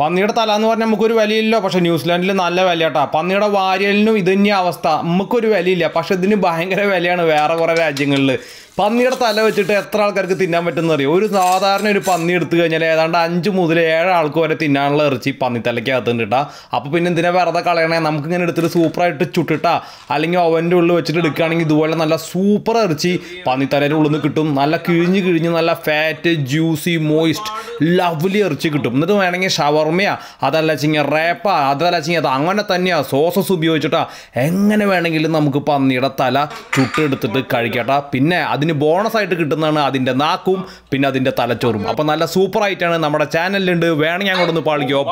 പന്നിയുടെ തല എന്ന് പറഞ്ഞാൽ നമുക്കൊരു വിലയില്ല പക്ഷെ ന്യൂസിലാൻഡിൽ നല്ല വില വിലയാട്ടാ പന്നിയുടെ വാര്യലിനും ഇത് തന്നെയാണ് അവസ്ഥ നമുക്കൊരു വിലയില്ല പക്ഷെ ഇതിന് ഭയങ്കര വിലയാണ് വേറെ കുറേ രാജ്യങ്ങളിൽ പന്നിയുടെ തല വെച്ചിട്ട് എത്ര ആൾക്കാർക്ക് തിന്നാൻ പറ്റുന്ന അറിയോ ഒരു സാധാരണ ഒരു പന്നി എടുത്തു കഴിഞ്ഞാൽ ഏതാണ്ട് അഞ്ച് മുതൽ ഏഴ് ആൾക്ക് വരെ തിന്നാനുള്ള ഇറച്ചി പന്നിത്തലയ്ക്കകത്ത് കിട്ടാ അപ്പോൾ പിന്നെ എന്തിനാ വെറുതെ കളയണേ നമുക്ക് ഇങ്ങനെ എടുത്തിട്ട് സൂപ്പറായിട്ട് ചുട്ടിട്ടാ അല്ലെങ്കിൽ അവൻ്റെ ഉള്ളിൽ വെച്ചിട്ട് എടുക്കുകയാണെങ്കിൽ ഇതുപോലെ നല്ല സൂപ്പർ ഇറച്ചി പന്നിത്തലയുടെ ഉള്ളിൽ നിന്ന് കിട്ടും നല്ല കിഴിഞ്ഞ് കിഴിഞ്ഞ് നല്ല ഫാറ്റ് ജ്യൂസി മോയിസ്റ്റ് ലവ്ലി ഇറച്ചി കിട്ടും എന്നിട്ട് വേണമെങ്കിൽ ഷവർമയാ അതല്ല വെച്ചെങ്കിൽ റേപ്പാ അതല്ല വെച്ചെങ്കിൽ അത് അങ്ങനെ തന്നെയാണ് സോസസ് ഉപയോഗിച്ചിട്ടാ എങ്ങനെ വേണമെങ്കിലും നമുക്ക് പന്നിയുടെ തല ചുട്ടെടുത്തിട്ട് കഴിക്കട്ടാ പിന്നെ അത് അതിന് ബോണസ് ആയിട്ട് കിട്ടുന്നതാണ് അതിൻ്റെ നാക്കും പിന്നെ അതിൻ്റെ തലച്ചോറും അപ്പോൾ നല്ല സൂപ്പറായിട്ടാണ് നമ്മുടെ ചാനലിലുണ്ട് വേണമെങ്കിൽ അങ്ങോട്ടൊന്ന് പാളിക്കോ